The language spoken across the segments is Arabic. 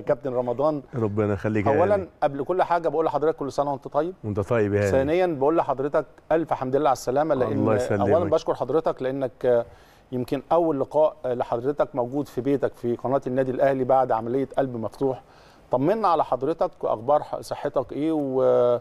كابتن رمضان ربنا يخليك اولا قبل كل حاجه بقول لحضرتك كل سنه وانت طيب وانت طيب يا ثانيا بقول لحضرتك الف حمد لله على السلامه لان الله يسلمك. اولا بشكر حضرتك لانك يمكن اول لقاء لحضرتك موجود في بيتك في قناه النادي الاهلي بعد عمليه قلب مفتوح طمنا على حضرتك واخبار صحتك ايه و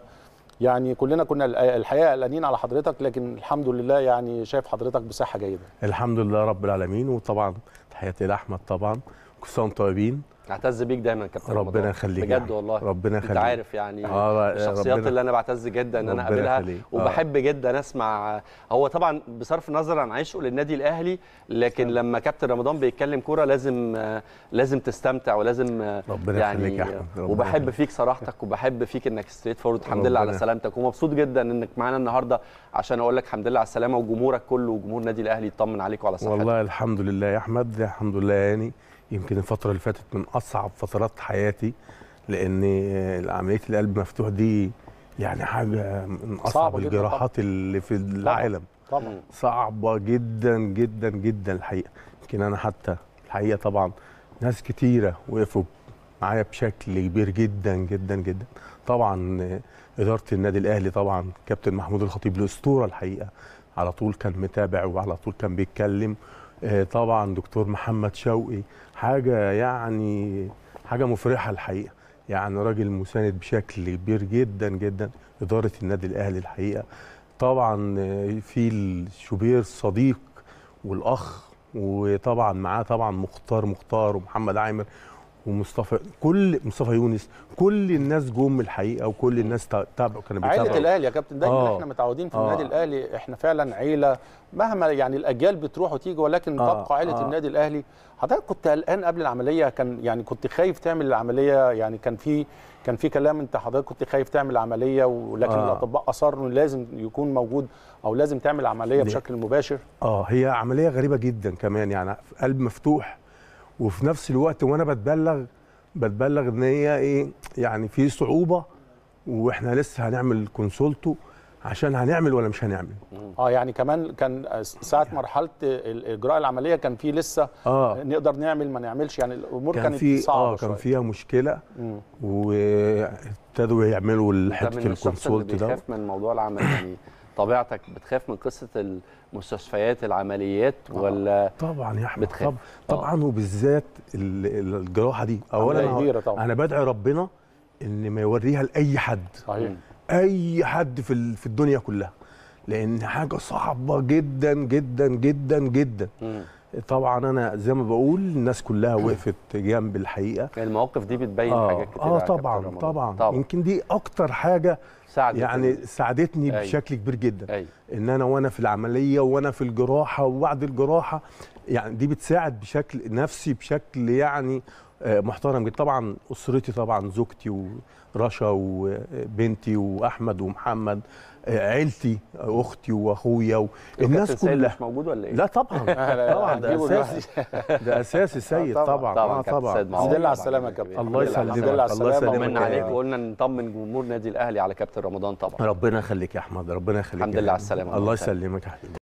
يعني كلنا كنا الحقيقه قلقانين على حضرتك لكن الحمد لله يعني شايف حضرتك بصحه جيده الحمد لله رب العالمين وطبعا تحياتي لاحمد طبعا كل سنه طيبين اعتز بيك دايما كابتن ربنا يخليك بجد والله ربنا يخليك انت عارف يعني آه الشخصيات اللي انا بعتز جدا ان انا اقابلها آه. وبحب آه. جدا اسمع هو طبعا بصرف النظر عن عشقه للنادي الاهلي لكن سلام. لما كابتن رمضان بيتكلم كوره لازم لازم تستمتع ولازم ربنا يعني يخليك يا احمد ربنا وبحب فيك صراحتك وبحب فيك انك ستريت فورد الحمد لله على سلامتك ومبسوط جدا انك معانا النهارده عشان اقول لك الحمد لله على السلامه وجمهورك كله وجمهور النادي الاهلي يطمن عليك وعلى صحتك والله الحمد لله يا احمد الحمد لله يعني يمكن الفترة اللي فاتت من أصعب فترات حياتي لأن آه، عملية القلب مفتوح دي يعني حاجة من أصعب الجراحات اللي في العالم طبعا صعبة جدا جدا جدا الحقيقة يمكن أنا حتى الحقيقة طبعا ناس كتيرة وقفوا معايا بشكل كبير جدا جدا جدا طبعا آه، إدارة النادي الأهلي طبعا كابتن محمود الخطيب الأسطورة الحقيقة على طول كان متابع وعلى طول كان بيتكلم آه، طبعا دكتور محمد شوقي حاجه يعني حاجه مفرحه الحقيقه يعني راجل مساند بشكل كبير جدا جدا اداره النادي الاهلي الحقيقه طبعا آه، في الشوبير صديق والاخ وطبعا معاه طبعا مختار مختار ومحمد عامر ومصطفى كل مصطفى يونس كل الناس جم الحقيقه وكل الناس تابعوا كانوا بيتابعوا عيله الاهلي يا كابتن دايما آه. احنا متعودين في آه. النادي الاهلي احنا فعلا عيله مهما يعني الاجيال بتروح وتيجي ولكن آه. تبقى عيله آه. النادي الاهلي حضرتك كنت قلقان قبل العمليه كان يعني كنت خايف تعمل العمليه يعني كان في كان في كلام انت حضرتك كنت خايف تعمل عمليه ولكن آه. الاطباء اصروا لازم يكون موجود او لازم تعمل عمليه بشكل مباشر اه هي عمليه غريبه جدا كمان يعني قلب مفتوح وفي نفس الوقت وانا بتبلغ بتبلغ ان هي ايه يعني في صعوبه واحنا لسه هنعمل كونسولتو عشان هنعمل ولا مش هنعمل اه يعني كمان كان ساعه يعني مرحله اجراء العمليه كان في لسه آه نقدر نعمل ما نعملش يعني الامور كان كانت في صعبه اه كان فيها مشكله وابتدوا يعملوا حته الكونسولت ده من الشخص اللي من موضوع العمل يعني طبيعتك بتخاف من قصه المستشفيات العمليات ولا طبعا يا احمد بتخاف. طبعا, آه. طبعا وبالذات الجراحه دي اولا انا, أنا بدعي ربنا ان ما يوريها لاي حد صحيح اي حد في في الدنيا كلها لان حاجه صعبه جدا جدا جدا جدا مم. طبعا انا زي ما بقول الناس كلها وقفت جنب الحقيقه المواقف دي بتبين آه حاجات كتير اه طبعا طبعا, يمكن دي اكتر حاجه ساعدت يعني ساعدتني أي. بشكل كبير جدا أي. ان انا وانا في العمليه وانا في الجراحه وبعد الجراحه يعني دي بتساعد بشكل نفسي بشكل يعني آه، محترم جدا طبعا اسرتي طبعا زوجتي ورشا وبنتي واحمد ومحمد آه، عيلتي آه، اختي واخويا الناس كلها مش موجود ولا ايه؟ لا طبعا طبعا ده اساسي ده اساسي سيد طبعا طبعا طبعا سيد لله على السلامه يا كابتن الله يسلمك الله يسلمك طمنا عليك وقلنا نطمن جمهور نادي الاهلي على كابتن رمضان طبعا ربنا يخليك يا احمد ربنا يخليك الحمد لله على السلامه الله يسلمك يا حبيبي